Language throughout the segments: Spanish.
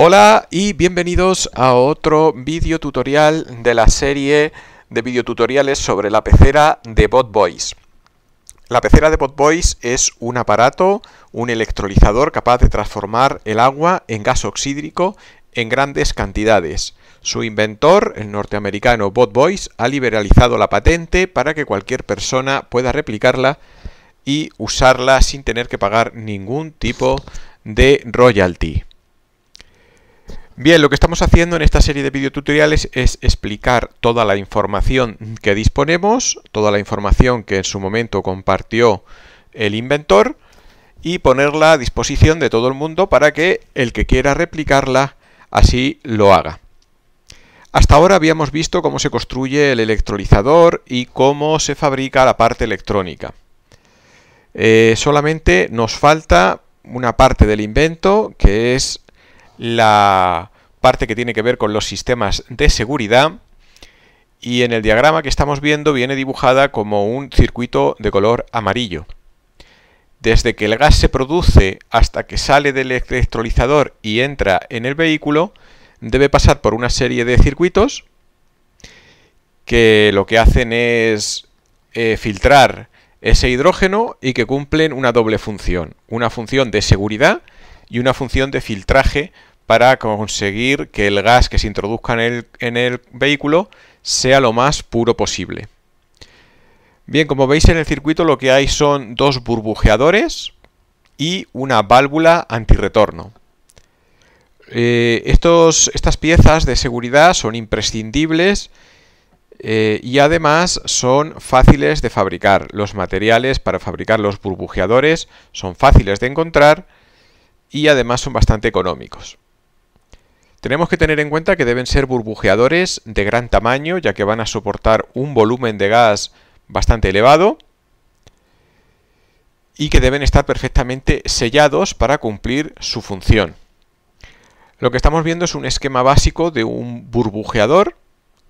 Hola y bienvenidos a otro vídeo tutorial de la serie de videotutoriales sobre la pecera de Bot Boys. La pecera de Bot Boys es un aparato, un electrolizador capaz de transformar el agua en gas oxídrico en grandes cantidades. Su inventor, el norteamericano Bot Boys, ha liberalizado la patente para que cualquier persona pueda replicarla y usarla sin tener que pagar ningún tipo de royalty. Bien, lo que estamos haciendo en esta serie de videotutoriales es explicar toda la información que disponemos, toda la información que en su momento compartió el inventor y ponerla a disposición de todo el mundo para que el que quiera replicarla así lo haga. Hasta ahora habíamos visto cómo se construye el electrolizador y cómo se fabrica la parte electrónica. Eh, solamente nos falta una parte del invento que es la parte que tiene que ver con los sistemas de seguridad y en el diagrama que estamos viendo viene dibujada como un circuito de color amarillo. Desde que el gas se produce hasta que sale del electrolizador y entra en el vehículo, debe pasar por una serie de circuitos que lo que hacen es eh, filtrar ese hidrógeno y que cumplen una doble función. Una función de seguridad y una función de filtraje para conseguir que el gas que se introduzca en el, vehículo sea lo más puro posible. Bien, como veis en el circuito lo que hay son dos burbujeadores y una válvula antirretorno. Eh, estas piezas de seguridad son imprescindibles eh, y además son fáciles de fabricar. Los materiales para fabricar los burbujeadores son fáciles de encontrar y además son bastante económicos. Tenemos que tener en cuenta que deben ser burbujeadores de gran tamaño, ya que van a soportar un volumen de gas bastante elevado y que deben estar perfectamente sellados para cumplir su función. Lo que estamos viendo es un esquema básico de un burbujeador.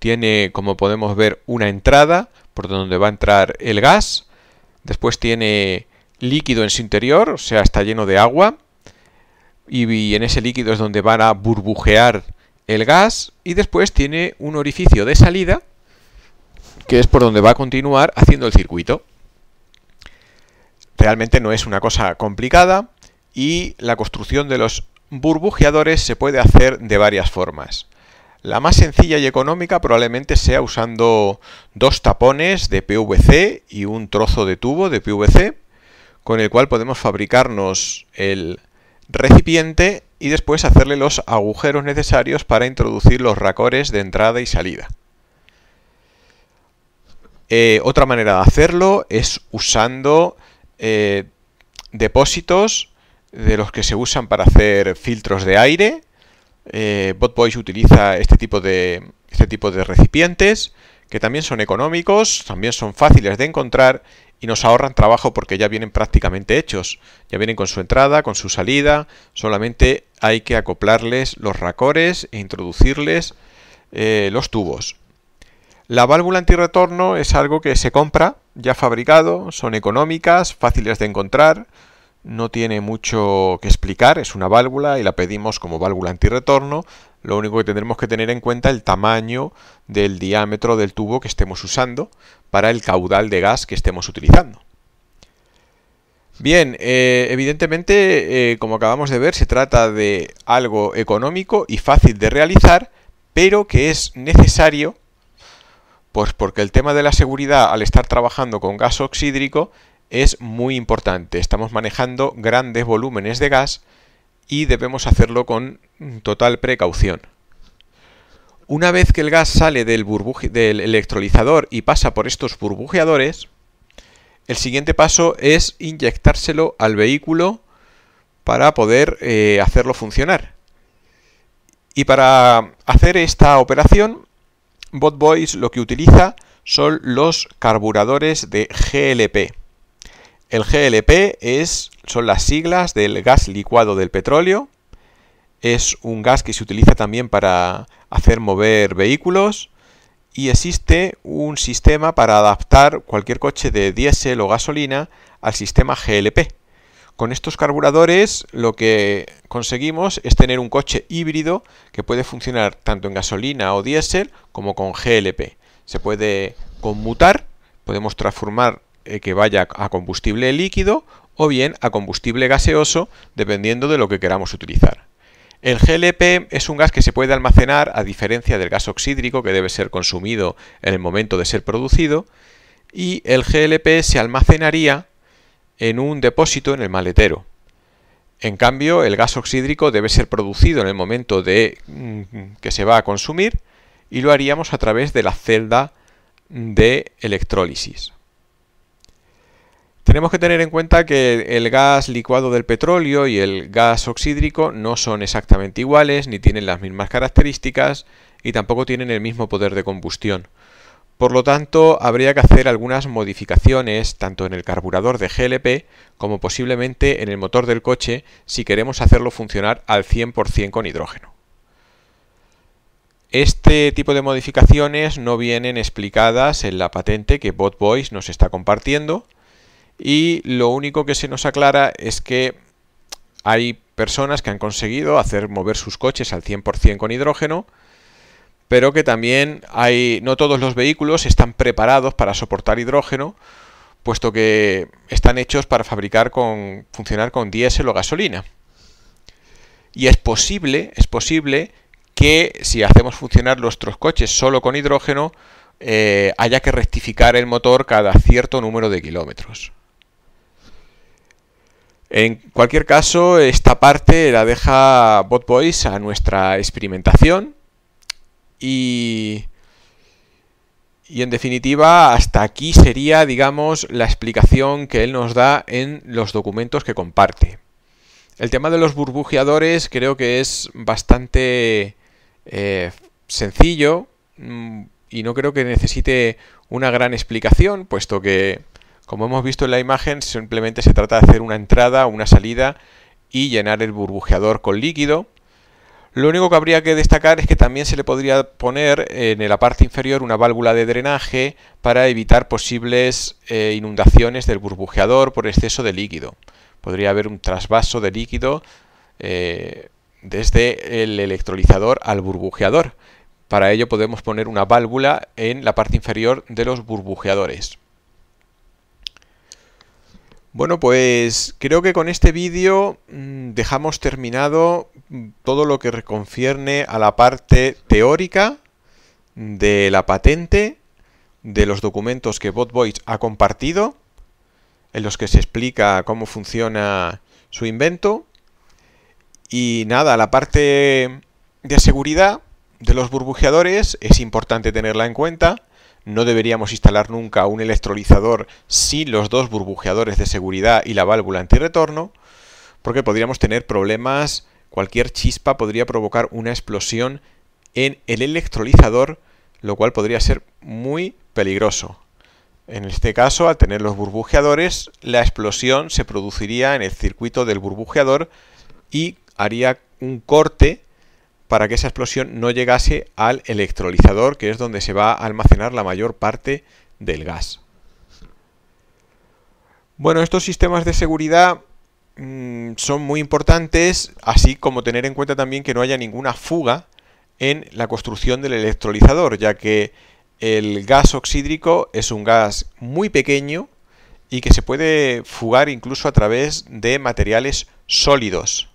Tiene, como podemos ver, una entrada por donde va a entrar el gas. Después tiene líquido en su interior, o sea, está lleno de agua y, en ese líquido es donde van a burbujear el gas y después tiene un orificio de salida que es por donde va a continuar haciendo el circuito. Realmente no es una cosa complicada y la construcción de los burbujeadores se puede hacer de varias formas. La más sencilla y económica probablemente sea usando dos tapones de PVC y un trozo de tubo de PVC, con el cual podemos fabricarnos el recipiente y después hacerle los agujeros necesarios para introducir los racores de entrada y salida. Eh, otra manera de hacerlo es usando eh, depósitos de los que se usan para hacer filtros de aire. Eh, BotBoys utiliza este tipo, de, este tipo de recipientes que también son económicos, también son fáciles de encontrar y nos ahorran trabajo porque ya vienen prácticamente hechos. Ya vienen con su entrada, con su salida, solamente hay que acoplarles los racores e introducirles eh, los tubos. La válvula antirretorno es algo que se compra ya fabricado, son económicas, fáciles de encontrar, no tiene mucho que explicar, es una válvula y la pedimos como válvula antirretorno. Lo único que tendremos que tener en cuenta el tamaño del diámetro del tubo que estemos usando para el caudal de gas que estemos utilizando. Bien, eh, evidentemente, eh, como acabamos de ver, se trata de algo económico y fácil de realizar, pero que es necesario, pues porque el tema de la seguridad, al estar trabajando con gas oxídrico, es muy importante. Estamos manejando grandes volúmenes de gas y debemos hacerlo con total precaución. Una vez que el gas sale del, electrolizador y pasa por estos burbujeadores, el siguiente paso es inyectárselo al vehículo para poder eh, hacerlo funcionar. Y para hacer esta operación, Boys lo que utiliza son los carburadores de GLP. El GLP es, son las siglas del gas licuado del petróleo. Es un gas que se utiliza también para hacer mover vehículos. Y existe un sistema para adaptar cualquier coche de diésel o gasolina al sistema GLP. Con estos carburadores lo que conseguimos es tener un coche híbrido que puede funcionar tanto en gasolina o diésel como con GLP. Se puede conmutar, podemos transformar eh, que vaya a combustible líquido o bien a combustible gaseoso, dependiendo de lo que queramos utilizar. El GLP es un gas que se puede almacenar a diferencia del gas oxídrico que debe ser consumido en el momento de ser producido y el GLP se almacenaría en un depósito en el maletero. En cambio, el gas oxídrico debe ser producido en el momento de mm, que se va a consumir y lo haríamos a través de la celda de electrólisis. Tenemos que tener en cuenta que el gas licuado del petróleo y el gas oxídrico no son exactamente iguales, ni tienen las mismas características y tampoco tienen el mismo poder de combustión. Por lo tanto, habría que hacer algunas modificaciones tanto en el carburador de GLP como posiblemente en el motor del coche si queremos hacerlo funcionar al 100% con hidrógeno. Este tipo de modificaciones no vienen explicadas en la patente que BotBoys nos está compartiendo, y lo único que se nos aclara es que hay personas que han conseguido hacer mover sus coches al 100% con hidrógeno, pero que también hay no todos los vehículos están preparados para soportar hidrógeno, puesto que están hechos para fabricar con funcionar con diésel o gasolina. Y es posible, es posible que si hacemos funcionar nuestros coches solo con hidrógeno, eh, haya que rectificar el motor cada cierto número de kilómetros. En cualquier caso, esta parte la deja BotBoys a nuestra experimentación y, y en definitiva hasta aquí sería, digamos, la explicación que él nos da en los documentos que comparte. El tema de los burbujeadores creo que es bastante eh, sencillo mm, y no creo que necesite una gran explicación, puesto que como hemos visto en la imagen, simplemente se trata de hacer una entrada o una salida y llenar el burbujeador con líquido. Lo único que habría que destacar es que también se le podría poner en la parte inferior una válvula de drenaje para evitar posibles eh, inundaciones del burbujeador por exceso de líquido. Podría haber un trasvaso de líquido eh, desde el electrolizador al burbujeador. Para ello podemos poner una válvula en la parte inferior de los burbujeadores. Bueno, pues creo que con este vídeo mm, dejamos terminado mm, todo lo que reconcierne a la parte teórica de la patente, de los documentos que BotVoice ha compartido, en los que se explica cómo funciona su invento. Y nada, la parte de seguridad de los burbujeadores es importante tenerla en cuenta no deberíamos instalar nunca un electrolizador sin los dos burbujeadores de seguridad y la válvula antirretorno, porque podríamos tener problemas, cualquier chispa podría provocar una explosión en el electrolizador, lo cual podría ser muy peligroso. En este caso, al tener los burbujeadores, la explosión se produciría en el circuito del burbujeador y haría un corte para que esa explosión no llegase al electrolizador, que es donde se va a almacenar la mayor parte del gas. Bueno, estos sistemas de seguridad mm, son muy importantes, así como tener en cuenta también que no haya ninguna fuga en la construcción del electrolizador, ya que el gas oxídrico es un gas muy pequeño y que se puede fugar incluso a través de materiales sólidos.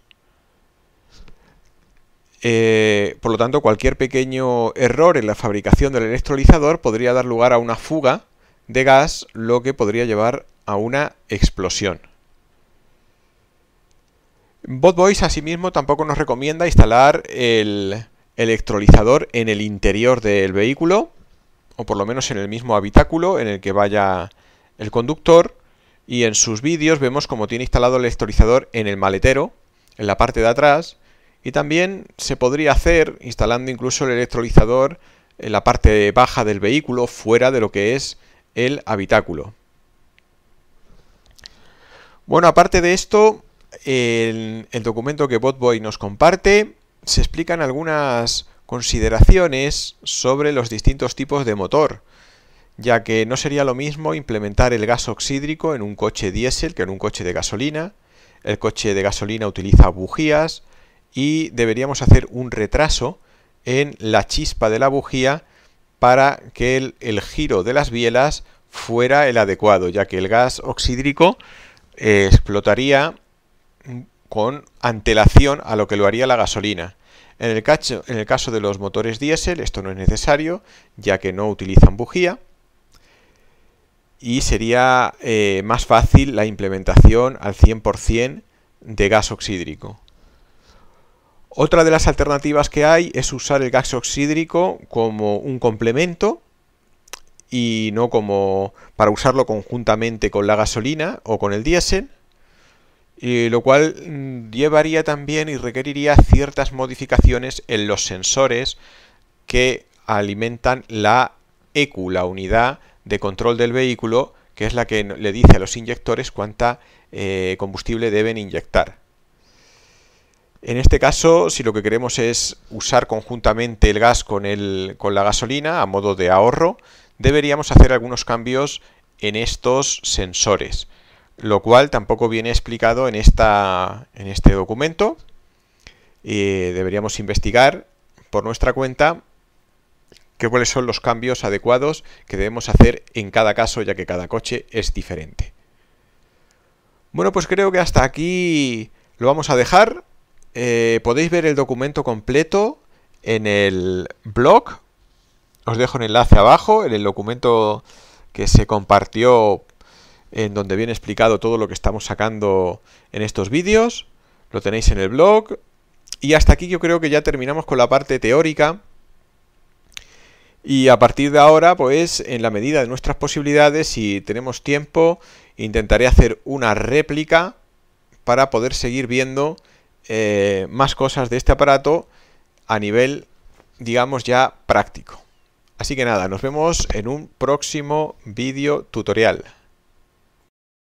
Eh, por lo tanto, cualquier pequeño error en la fabricación del electrolizador podría dar lugar a una fuga de gas, lo que podría llevar a una explosión. boys asimismo tampoco nos recomienda instalar el electrolizador en el interior del vehículo, o por lo menos en el mismo habitáculo en el que vaya el conductor, y en sus vídeos vemos cómo tiene instalado el electrolizador en el maletero, en la parte de atrás, y también se podría hacer instalando incluso el electrolizador en la parte baja del vehículo, fuera de lo que es el habitáculo. Bueno, aparte de esto, el, el documento que Botboy nos comparte se explican algunas consideraciones sobre los distintos tipos de motor, ya que no sería lo mismo implementar el gas oxídrico en un coche diésel que en un coche de gasolina. El coche de gasolina utiliza bujías, y deberíamos hacer un retraso en la chispa de la bujía para que el, giro de las bielas fuera el adecuado, ya que el gas oxídrico eh, explotaría con antelación a lo que lo haría la gasolina. En el, caso, de los motores diésel esto no es necesario, ya que no utilizan bujía y sería eh, más fácil la implementación al 100% de gas oxídrico. Otra de las alternativas que hay es usar el gas oxídrico como un complemento y no como para usarlo conjuntamente con la gasolina o con el diésel, y lo cual mm, llevaría también y requeriría ciertas modificaciones en los sensores que alimentan la ECU, la unidad de control del vehículo, que es la que le dice a los inyectores cuánta eh, combustible deben inyectar. En este caso, si lo que queremos es usar conjuntamente el gas con, la gasolina a modo de ahorro, deberíamos hacer algunos cambios en estos sensores, lo cual tampoco viene explicado en, esta, en este documento. Eh, deberíamos investigar por nuestra cuenta cuáles son los cambios adecuados que debemos hacer en cada caso, ya que cada coche es diferente. Bueno, pues creo que hasta aquí lo vamos a dejar. Eh, podéis ver el documento completo en el blog. Os dejo un enlace abajo, en el documento que se compartió en donde viene explicado todo lo que estamos sacando en estos vídeos. Lo tenéis en el blog. Y hasta aquí yo creo que ya terminamos con la parte teórica. Y a partir de ahora, pues en la medida de nuestras posibilidades, si tenemos tiempo, intentaré hacer una réplica para poder seguir viendo eh, más cosas de este aparato a nivel, digamos, ya práctico. Así que nada, nos vemos en un próximo vídeo tutorial.